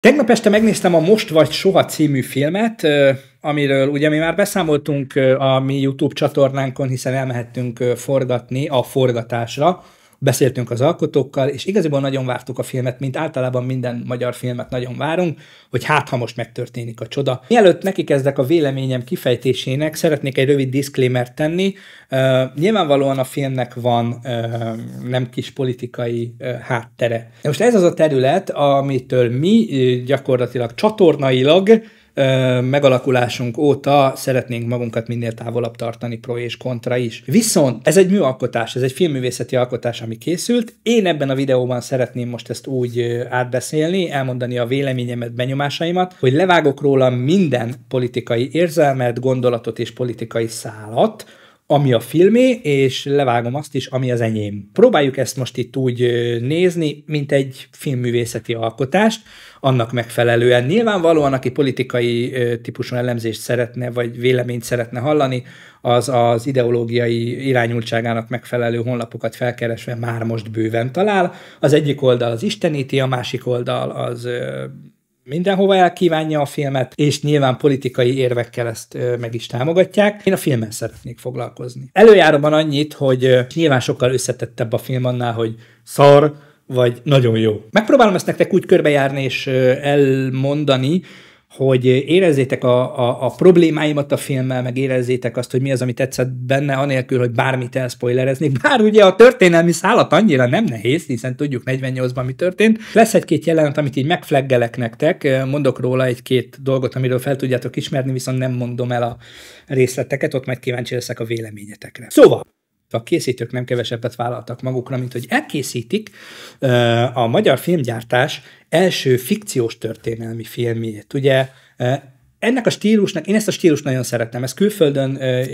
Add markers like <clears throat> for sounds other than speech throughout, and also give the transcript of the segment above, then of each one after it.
Tegnap este megnéztem a Most vagy Soha című filmet, amiről ugye mi már beszámoltunk a mi YouTube csatornánkon, hiszen elmehettünk forgatni a forgatásra, beszéltünk az alkotókkal, és igaziból nagyon vártuk a filmet, mint általában minden magyar filmet nagyon várunk, hogy hát ha most megtörténik a csoda. Mielőtt neki kezdek a véleményem kifejtésének, szeretnék egy rövid disclaimer tenni. Uh, nyilvánvalóan a filmnek van uh, nem kis politikai uh, háttere. Most ez az a terület, amitől mi uh, gyakorlatilag csatornailag megalakulásunk óta szeretnénk magunkat minél távolabb tartani pro és kontra is. Viszont ez egy műalkotás, ez egy filmművészeti alkotás, ami készült. Én ebben a videóban szeretném most ezt úgy átbeszélni, elmondani a véleményemet, benyomásaimat, hogy levágok róla minden politikai érzelmet, gondolatot és politikai szálat, ami a filmé, és levágom azt is, ami az enyém. Próbáljuk ezt most itt úgy nézni, mint egy filmművészeti alkotást, annak megfelelően. Nyilvánvalóan, aki politikai típusú elemzést szeretne, vagy véleményt szeretne hallani, az az ideológiai irányultságának megfelelő honlapokat felkeresve már most bőven talál. Az egyik oldal az isteníti, a másik oldal az mindenhova elkívánja a filmet, és nyilván politikai érvekkel ezt meg is támogatják. Én a filmen szeretnék foglalkozni. Előjáróban annyit, hogy nyilván sokkal összetettebb a film annál, hogy szar, vagy nagyon jó. Megpróbálom ezt nektek úgy körbejárni és elmondani, hogy érezzétek a, a, a problémáimat a filmmel, meg érezzétek azt, hogy mi az, ami tetszett benne, anélkül, hogy bármit elspoilereznék. Bár ugye a történelmi szállat annyira nem nehéz, hiszen tudjuk 48-ban mi történt. Lesz egy-két jelenet, amit így megfleggelek nektek, mondok róla egy-két dolgot, amiről fel tudjátok ismerni, viszont nem mondom el a részleteket, ott majd kíváncsi leszek a véleményetekre. Szóval, a készítők nem kevesebbet vállaltak magukra, mint hogy elkészítik eh, a magyar filmgyártás első fikciós történelmi filmjét. Ugye eh, ennek a stílusnak, én ezt a stílus nagyon szeretem, ez külföldön eh,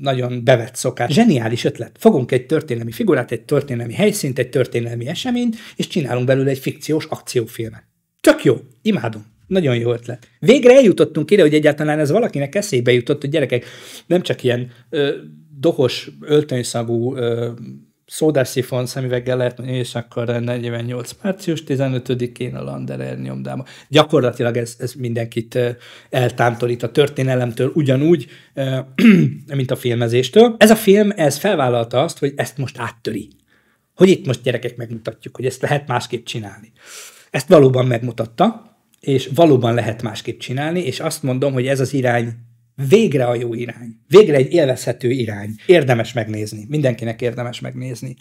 nagyon bevett szokás. Zseniális ötlet. Fogunk egy történelmi figurát, egy történelmi helyszínt, egy történelmi eseményt, és csinálunk belőle egy fikciós akciófilmet. Tök jó, imádom. Nagyon jó ötlet. Végre eljutottunk ide, hogy egyáltalán ez valakinek eszébe jutott, hogy gyerekek nem csak ilyen ö, dohos, öltönyszagú ö, szódászifon szemüveggel lehet, és akkor 48. március 15-én a Landerer nyomdáma. Gyakorlatilag ez, ez mindenkit eltámtorít a történelemtől, ugyanúgy, <clears throat> mint a filmezéstől. Ez a film, ez felvállalta azt, hogy ezt most áttöri. Hogy itt most gyerekek megmutatjuk, hogy ezt lehet másképp csinálni. Ezt valóban megmutatta, és valóban lehet másképp csinálni, és azt mondom, hogy ez az irány végre a jó irány. Végre egy élvezhető irány. Érdemes megnézni. Mindenkinek érdemes megnézni.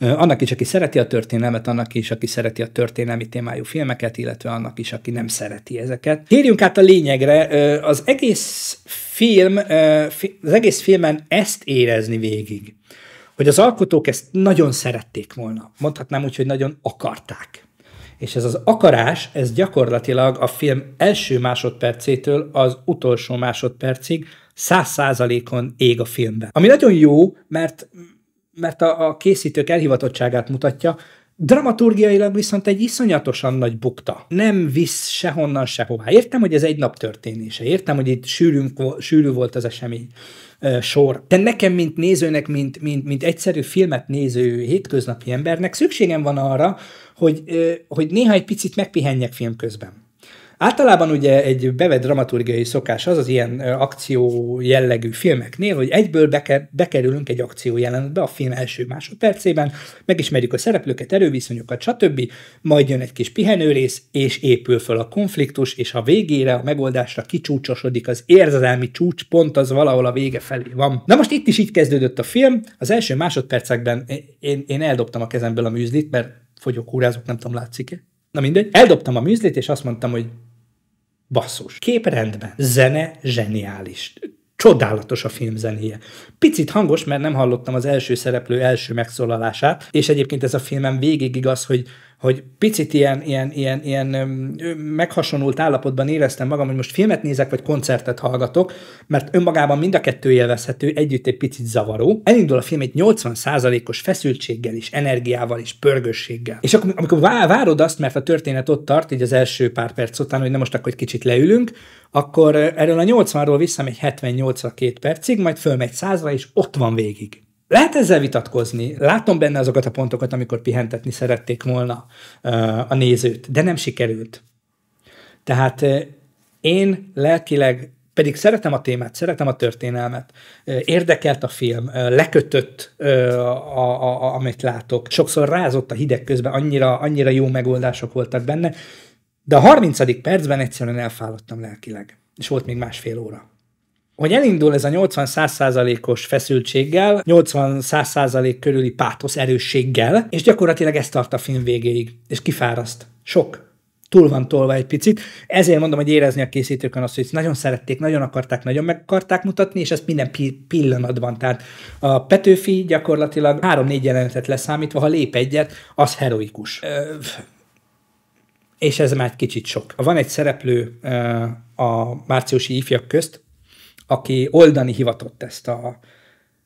Annak is, aki szereti a történelmet, annak is, aki szereti a történelmi témájú filmeket, illetve annak is, aki nem szereti ezeket. Térjünk át a lényegre. Az egész film, az egész filmen ezt érezni végig, hogy az alkotók ezt nagyon szerették volna. Mondhatnám úgy, hogy nagyon akarták és ez az akarás, ez gyakorlatilag a film első másodpercétől az utolsó másodpercig száz százalékon ég a filmben. Ami nagyon jó, mert, mert a, a készítők elhivatottságát mutatja, Dramaturgiailag viszont egy iszonyatosan nagy bukta. Nem visz sehonnan sehová. Értem, hogy ez egy nap történése. Értem, hogy itt sűrű, sűrű volt az esemény sor. De nekem, mint nézőnek, mint, mint, mint egyszerű filmet néző hétköznapi embernek szükségem van arra, hogy, hogy néha egy picit megpihenjek film közben. Általában ugye egy bevett dramaturgiai szokás az az ilyen akció jellegű filmeknél, hogy egyből bekerülünk egy akció jelenetbe a film első másodpercében, megismerjük a szereplőket, erőviszonyokat, stb., majd jön egy kis pihenőrész, és épül föl a konfliktus, és a végére, a megoldásra kicsúcsosodik az érzelmi csúcspont, az valahol a vége felé van. Na most itt is így kezdődött a film, az első másodpercekben én, én eldobtam a kezemből a műzlit, mert fogyok, húrázok, nem tudom, látszik-e. Na mindegy. Eldobtam a műzlét, és azt mondtam, hogy Basszus. Képrendben, Zene zseniális. Csodálatos a film zenéje. Picit hangos, mert nem hallottam az első szereplő első megszólalását, és egyébként ez a filmem végig igaz, hogy hogy picit ilyen, ilyen, ilyen, ilyen meghasonult állapotban éreztem magam, hogy most filmet nézek, vagy koncertet hallgatok, mert önmagában mind a kettő élvezhető, együtt egy picit zavaró. Elindul a film egy 80%-os feszültséggel és energiával és pörgősséggel. És akkor, amikor várod azt, mert a történet ott tart, így az első pár perc után, hogy nem most akkor egy kicsit leülünk, akkor erről a 80-ról visszamegy 78-ra két percig, majd fölmegy 100-ra, és ott van végig. Lehet ezzel vitatkozni, látom benne azokat a pontokat, amikor pihentetni szerették volna a nézőt, de nem sikerült. Tehát én lelkileg pedig szeretem a témát, szeretem a történelmet, érdekelt a film, lekötött, a, a, a, amit látok. Sokszor rázott a hideg közben, annyira, annyira jó megoldások voltak benne, de a 30. percben egyszerűen elfáradtam lelkileg, és volt még másfél óra hogy elindul ez a 80-100%-os feszültséggel, 80-100% körüli pátosz erősséggel, és gyakorlatilag ezt tart a film végéig, és kifáraszt. Sok. Túl van tolva egy picit. Ezért mondom, hogy érezni a készítőkön azt, hogy nagyon szerették, nagyon akarták, nagyon meg akarták mutatni, és ezt minden pi- pillanatban. Tehát a Petőfi gyakorlatilag három-négy jelenetet leszámítva, ha lép egyet, az heroikus. Ö, és ez már egy kicsit sok. Van egy szereplő a márciusi ifjak közt, aki oldani hivatott ezt a,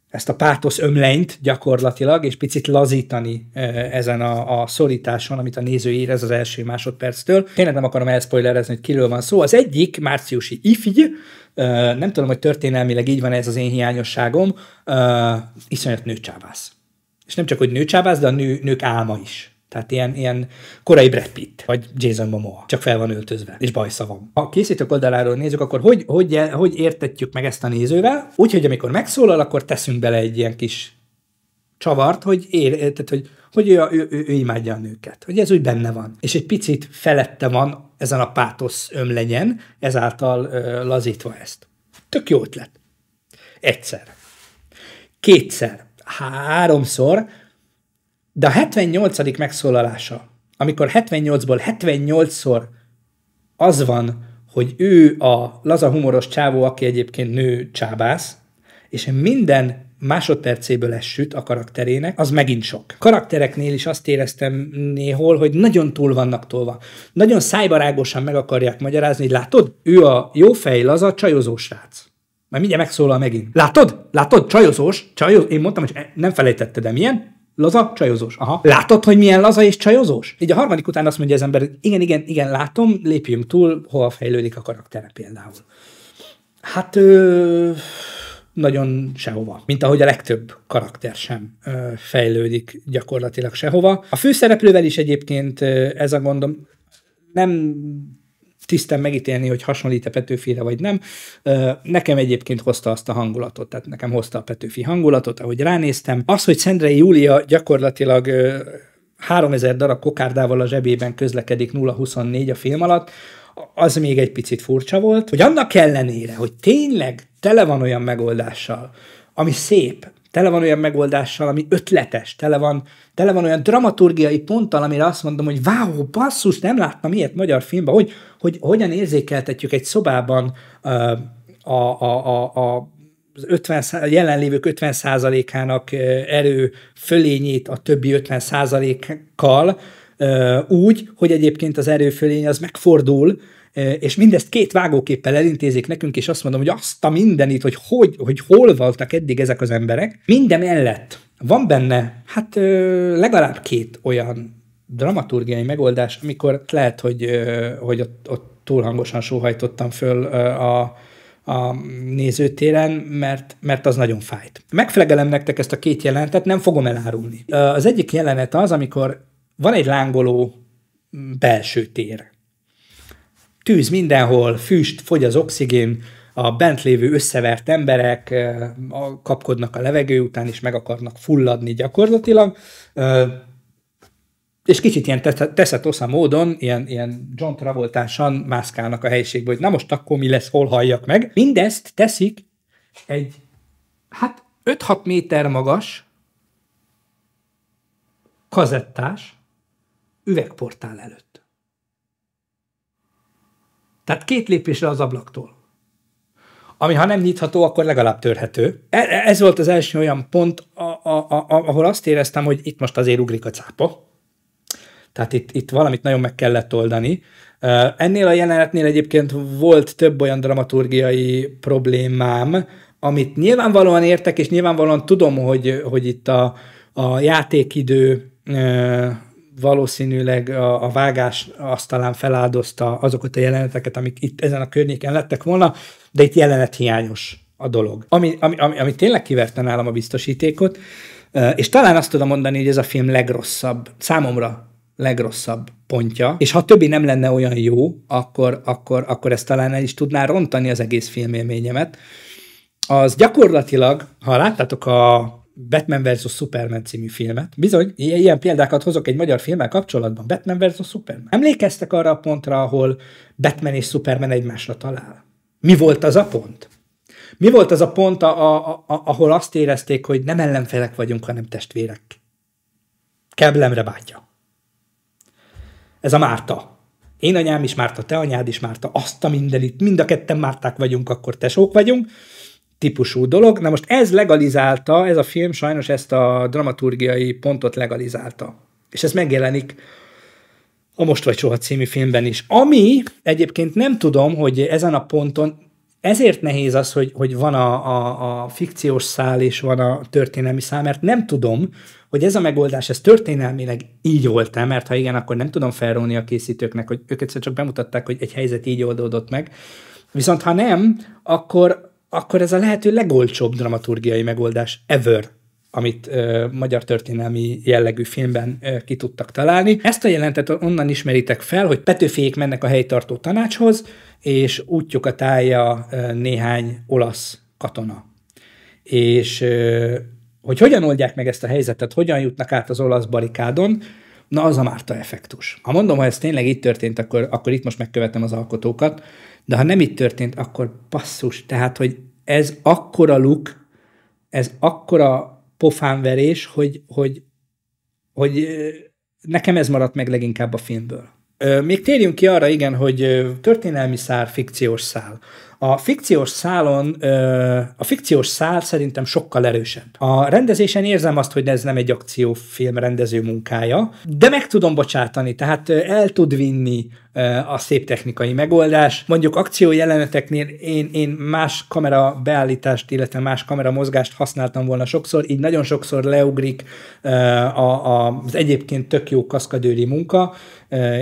ezt a pátosz ömlényt gyakorlatilag, és picit lazítani ezen a, a szorításon, amit a néző érez az első másodperctől. Tényleg nem akarom elspoilerezni, hogy kiről van szó. Az egyik, márciusi ifigy, nem tudom, hogy történelmileg így van ez az én hiányosságom, iszonyat nőcsávász. És nem csak, hogy nőcsávász, de a nő, nők álma is. Tehát ilyen, ilyen korai Brad Pitt, vagy Jason Momoa, csak fel van öltözve, és bajsza van. Ha készítők oldaláról nézzük, akkor hogy, hogy, hogy értetjük meg ezt a nézővel? Úgyhogy amikor megszólal, akkor teszünk bele egy ilyen kis csavart, hogy, ér, tehát, hogy, hogy ő, ő, ő, ő imádja a nőket, hogy ez úgy benne van. És egy picit felette van ezen a pátosz ömlenyen, ezáltal ö, lazítva ezt. Tök jó ötlet. Egyszer. Kétszer. Háromszor de a 78. megszólalása, amikor 78-ból 78-szor az van, hogy ő a laza humoros csávó, aki egyébként nő csábász, és minden másodpercéből esüt a karakterének, az megint sok. Karaktereknél is azt éreztem néhol, hogy nagyon túl vannak tolva. Nagyon szájbarágosan meg akarják magyarázni, hogy látod, ő a fej, laza, csajozó srác. Majd mindjárt megszólal megint. Látod? Látod? Csajozós? Csajozós? Én mondtam, hogy e, nem felejtetted, de milyen? Laza, csajozós. Aha. Látod, hogy milyen laza és csajozós? Így a harmadik után azt mondja az ember, igen, igen, igen, látom, lépjünk túl, hova fejlődik a karaktere például. Hát ö, nagyon sehova. Mint ahogy a legtöbb karakter sem ö, fejlődik gyakorlatilag sehova. A főszereplővel is egyébként ö, ez a gondom nem tisztán megítélni, hogy hasonlít-e Petőfire vagy nem. Nekem egyébként hozta azt a hangulatot, tehát nekem hozta a Petőfi hangulatot, ahogy ránéztem. Az, hogy Szendrei Júlia gyakorlatilag 3000 darab kokárdával a zsebében közlekedik 0-24 a film alatt, az még egy picit furcsa volt, hogy annak ellenére, hogy tényleg tele van olyan megoldással, ami szép, tele van olyan megoldással, ami ötletes, tele van, tele van olyan dramaturgiai ponttal, amire azt mondom, hogy váó, basszus, nem láttam ilyet magyar filmben, hogy, hogy hogyan érzékeltetjük egy szobában a, a, a, a, a az 50, jelenlévők 50%-ának erő fölényét a többi 50%-kal úgy, hogy egyébként az erőfölény az megfordul, és mindezt két vágóképpel elintézik nekünk, és azt mondom, hogy azt a mindenit, hogy, hogy, hogy hol voltak eddig ezek az emberek, minden mellett van benne, hát legalább két olyan dramaturgiai megoldás, amikor lehet, hogy, hogy ott, ott túl hangosan sóhajtottam föl a, a nézőtéren, mert, mert az nagyon fájt. Megfelegelem nektek ezt a két jelenetet, nem fogom elárulni. Az egyik jelenet az, amikor van egy lángoló belső tér, tűz mindenhol, füst, fogy az oxigén, a bent lévő összevert emberek kapkodnak a levegő után, és meg akarnak fulladni gyakorlatilag, és kicsit ilyen teszett osza módon, ilyen, ilyen John Travoltásan mászkálnak a helyiségbe, hogy na most akkor mi lesz, hol halljak meg. Mindezt teszik egy, hát 5-6 méter magas kazettás üvegportál előtt. Tehát két lépésre az ablaktól. Ami ha nem nyitható, akkor legalább törhető. E, e, ez volt az első olyan pont, a, a, a, ahol azt éreztem, hogy itt most azért ugrik a cápa. Tehát itt, itt valamit nagyon meg kellett oldani. Ennél a jelenetnél egyébként volt több olyan dramaturgiai problémám, amit nyilvánvalóan értek, és nyilvánvalóan tudom, hogy, hogy itt a, a játékidő valószínűleg a, a vágás azt talán feláldozta azokat a jeleneteket, amik itt ezen a környéken lettek volna, de itt jelenet hiányos a dolog. Ami, ami, ami, ami tényleg kiverte nálam a biztosítékot, eh, és talán azt tudom mondani, hogy ez a film legrosszabb, számomra legrosszabb pontja, és ha többi nem lenne olyan jó, akkor, akkor, akkor ez talán el is tudná rontani az egész filmélményemet. Az gyakorlatilag, ha láttátok a Batman vs. Superman című filmet. Bizony, ilyen példákat hozok egy magyar filmmel kapcsolatban. Batman vs. Superman. Emlékeztek arra a pontra, ahol Batman és Superman egymásra talál? Mi volt az a pont? Mi volt az a pont, a, a, a, ahol azt érezték, hogy nem ellenfelek vagyunk, hanem testvérek? Keblemre bátya. Ez a Márta. Én anyám is Márta, te anyád is Márta, azt a mindenit, mind a ketten Márták vagyunk, akkor tesók vagyunk, típusú dolog. Na most ez legalizálta, ez a film sajnos ezt a dramaturgiai pontot legalizálta. És ez megjelenik a Most vagy Soha című filmben is. Ami egyébként nem tudom, hogy ezen a ponton ezért nehéz az, hogy, hogy van a, a, a fikciós szál és van a történelmi szál, mert nem tudom, hogy ez a megoldás, ez történelmileg így volt-e, mert ha igen, akkor nem tudom felrólni a készítőknek, hogy ők egyszer csak bemutatták, hogy egy helyzet így oldódott meg. Viszont ha nem, akkor akkor ez a lehető legolcsóbb dramaturgiai megoldás ever amit ö, magyar történelmi jellegű filmben ö, ki tudtak találni. Ezt a jelentet onnan ismeritek fel, hogy petőfék mennek a helytartó tanácshoz, és útjuk a tája néhány olasz katona. És ö, hogy hogyan oldják meg ezt a helyzetet, hogyan jutnak át az olasz barikádon, na az a Márta effektus. Ha mondom, ha ez tényleg itt történt, akkor, akkor itt most megkövetem az alkotókat, de ha nem itt történt, akkor passzus. Tehát, hogy ez akkora luk, ez akkora pofánverés, hogy, hogy, hogy nekem ez maradt meg leginkább a filmből. Még térjünk ki arra, igen, hogy történelmi szár, fikciós szál. A fikciós szálon, a fikciós szál szerintem sokkal erősebb. A rendezésen érzem azt, hogy ez nem egy akciófilm rendező munkája, de meg tudom bocsátani, tehát el tud vinni a szép technikai megoldás. Mondjuk akció jeleneteknél én, én más kamera beállítást, illetve más kamera mozgást használtam volna sokszor, így nagyon sokszor leugrik az egyébként tök jó kaszkadőri munka,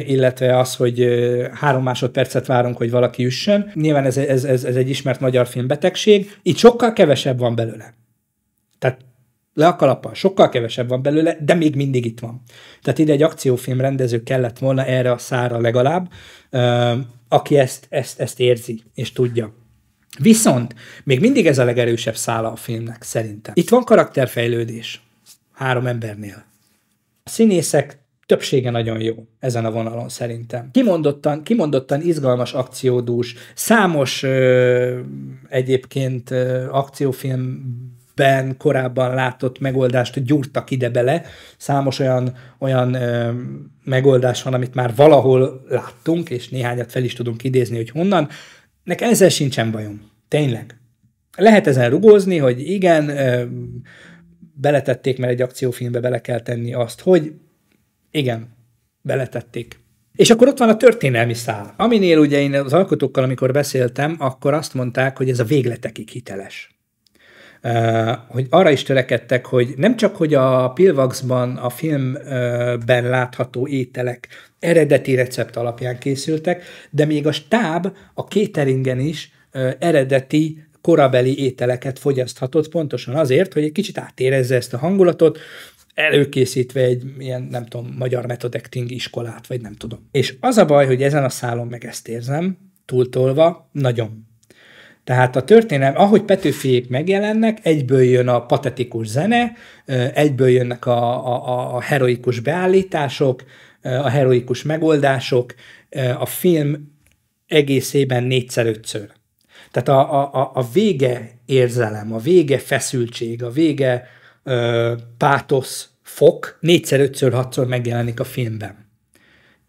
illetve az, hogy három másodpercet várunk, hogy valaki üssön. Nyilván ez, ez ez, ez egy ismert magyar filmbetegség, itt sokkal kevesebb van belőle. Tehát le a kalappal, sokkal kevesebb van belőle, de még mindig itt van. Tehát ide egy akciófilm rendező kellett volna erre a szára legalább, aki ezt, ezt, ezt érzi és tudja. Viszont még mindig ez a legerősebb szála a filmnek, szerintem. Itt van karakterfejlődés három embernél. A színészek többsége nagyon jó ezen a vonalon szerintem. Kimondottan, kimondottan izgalmas akciódús, számos ö, egyébként ö, akciófilmben korábban látott megoldást gyúrtak ide bele. Számos olyan, olyan ö, megoldás van, amit már valahol láttunk, és néhányat fel is tudunk idézni, hogy honnan. Nekem ezzel sincsen bajom. Tényleg. Lehet ezen rugózni, hogy igen, ö, beletették, mert egy akciófilmbe bele kell tenni azt, hogy igen, beletették. És akkor ott van a történelmi szál. Aminél ugye én az alkotókkal, amikor beszéltem, akkor azt mondták, hogy ez a végletekig hiteles. Uh, hogy arra is törekedtek, hogy nem csak, hogy a Pilvaxban, a filmben látható ételek eredeti recept alapján készültek, de még a stáb a kéteringen is uh, eredeti korabeli ételeket fogyaszthatott, pontosan azért, hogy egy kicsit átérezze ezt a hangulatot, előkészítve egy ilyen, nem tudom, magyar metodekting iskolát, vagy nem tudom. És az a baj, hogy ezen a szálon meg ezt érzem, túltolva, nagyon. Tehát a történelem, ahogy Petőfiék megjelennek, egyből jön a patetikus zene, egyből jönnek a, a, a heroikus beállítások, a heroikus megoldások, a film egészében négyszer-ötször. Tehát a, a, a vége érzelem, a vége feszültség, a vége pátosz, fok négyszer, ötször, hatszor megjelenik a filmben.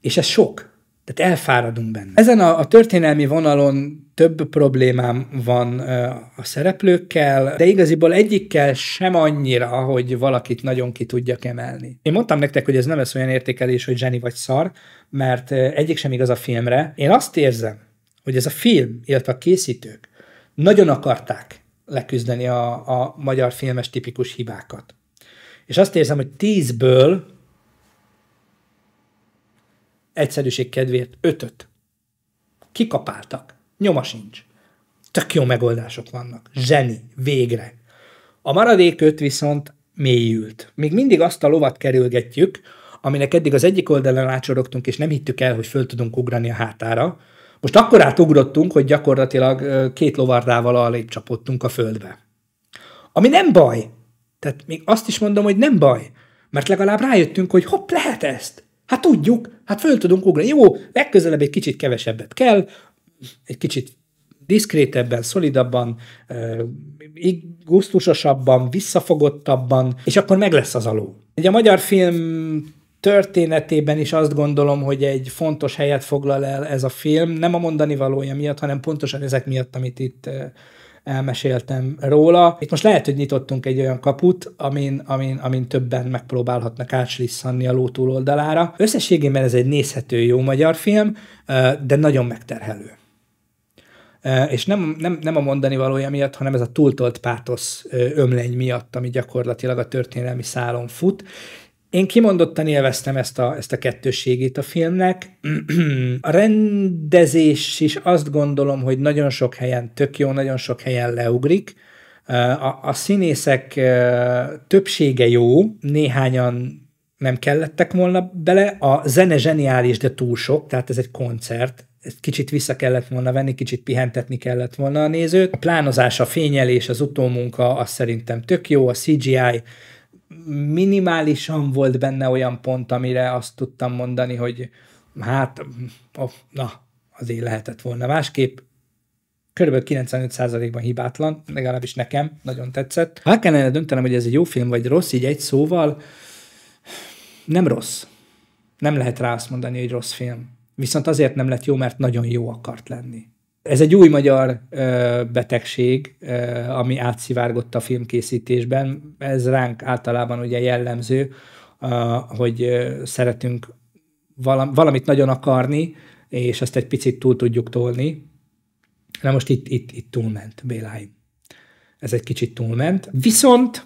És ez sok. Tehát elfáradunk benne. Ezen a, a történelmi vonalon több problémám van ö, a szereplőkkel, de igaziból egyikkel sem annyira, hogy valakit nagyon ki tudjak emelni. Én mondtam nektek, hogy ez nem lesz olyan értékelés, hogy zseni vagy szar, mert egyik sem igaz a filmre. Én azt érzem, hogy ez a film, illetve a készítők nagyon akarták, leküzdeni a, a magyar filmes tipikus hibákat. És azt érzem, hogy tízből egyszerűség kedvéért ötöt kikapáltak. Nyoma sincs. Tök jó megoldások vannak. Zseni. Végre. A maradék öt viszont mélyült. Még mindig azt a lovat kerülgetjük, aminek eddig az egyik oldalán rácsorogtunk, és nem hittük el, hogy föl tudunk ugrani a hátára, most akkor átugrottunk, hogy gyakorlatilag két lovardával alép csapottunk a földbe. Ami nem baj. Tehát még azt is mondom, hogy nem baj. Mert legalább rájöttünk, hogy hopp, lehet ezt. Hát tudjuk, hát föl tudunk ugrani. Jó, legközelebb egy kicsit kevesebbet kell, egy kicsit diszkrétebben, szolidabban, gusztusosabban, visszafogottabban, és akkor meg lesz az aló. Ugye a magyar film történetében is azt gondolom, hogy egy fontos helyet foglal el ez a film, nem a mondani valója miatt, hanem pontosan ezek miatt, amit itt elmeséltem róla. Itt most lehet, hogy nyitottunk egy olyan kaput, amin, amin, amin többen megpróbálhatnak átslisszanni a ló túloldalára. Összességében ez egy nézhető jó magyar film, de nagyon megterhelő. És nem, nem, nem a mondani valója miatt, hanem ez a túltolt pátosz ömlény miatt, ami gyakorlatilag a történelmi szálon fut, én kimondottan élveztem ezt a, ezt a kettőségét a filmnek. a rendezés is azt gondolom, hogy nagyon sok helyen tök jó, nagyon sok helyen leugrik. A, a színészek többsége jó, néhányan nem kellettek volna bele. A zene zseniális, de túl sok, tehát ez egy koncert, ezt kicsit vissza kellett volna venni, kicsit pihentetni kellett volna a nézőt. A plánozás, a fényelés, az utómunka, az szerintem tök jó, a CGI minimálisan volt benne olyan pont, amire azt tudtam mondani, hogy hát, oh, na, azért lehetett volna másképp. Körülbelül 95%-ban hibátlan, legalábbis nekem, nagyon tetszett. Ha kellene döntenem, hogy ez egy jó film vagy rossz, így egy szóval nem rossz. Nem lehet rá azt mondani, hogy rossz film. Viszont azért nem lett jó, mert nagyon jó akart lenni. Ez egy új magyar ö, betegség, ö, ami átszivárgott a filmkészítésben. Ez ránk általában ugye jellemző, ö, hogy ö, szeretünk valam, valamit nagyon akarni, és ezt egy picit túl tudjuk tolni. Na most itt, itt, itt túlment Béláim. Ez egy kicsit túlment. Viszont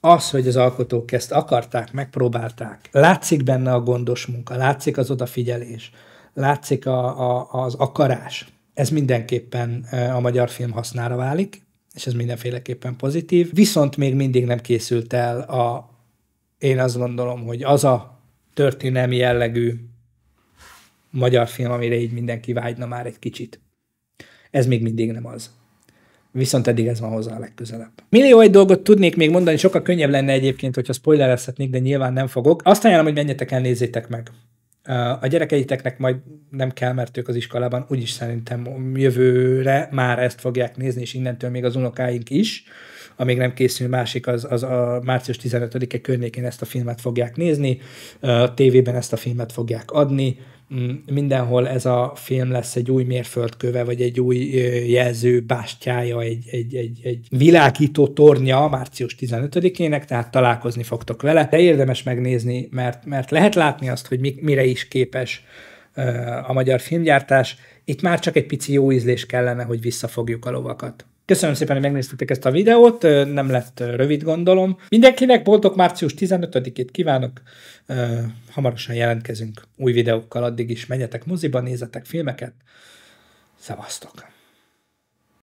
az, hogy az alkotók ezt akarták, megpróbálták, látszik benne a gondos munka, látszik az odafigyelés, látszik a, a, az akarás, ez mindenképpen a magyar film hasznára válik, és ez mindenféleképpen pozitív. Viszont még mindig nem készült el a, én azt gondolom, hogy az a történelmi jellegű magyar film, amire így mindenki vágyna már egy kicsit. Ez még mindig nem az. Viszont eddig ez van hozzá a legközelebb. Millió egy dolgot tudnék még mondani, sokkal könnyebb lenne egyébként, hogyha spoilerezhetnék, de nyilván nem fogok. Azt ajánlom, hogy menjetek el, nézzétek meg. A gyerekeiteknek majd nem kell, mert ők az iskolában úgyis szerintem jövőre már ezt fogják nézni, és innentől még az unokáink is, amíg nem készül másik, az, az a március 15-e környékén ezt a filmet fogják nézni, a tévében ezt a filmet fogják adni, Mm, mindenhol ez a film lesz egy új mérföldköve, vagy egy új jelző bástyája, egy, egy, egy, egy világító tornya március 15-ének, tehát találkozni fogtok vele. De érdemes megnézni, mert, mert lehet látni azt, hogy mire is képes a magyar filmgyártás. Itt már csak egy pici jó ízlés kellene, hogy visszafogjuk a lovakat. Köszönöm szépen, hogy megnéztétek ezt a videót, nem lett rövid gondolom. Mindenkinek boldog március 15-ét kívánok, hamarosan jelentkezünk új videókkal, addig is menjetek moziba, nézzetek filmeket, szevasztok!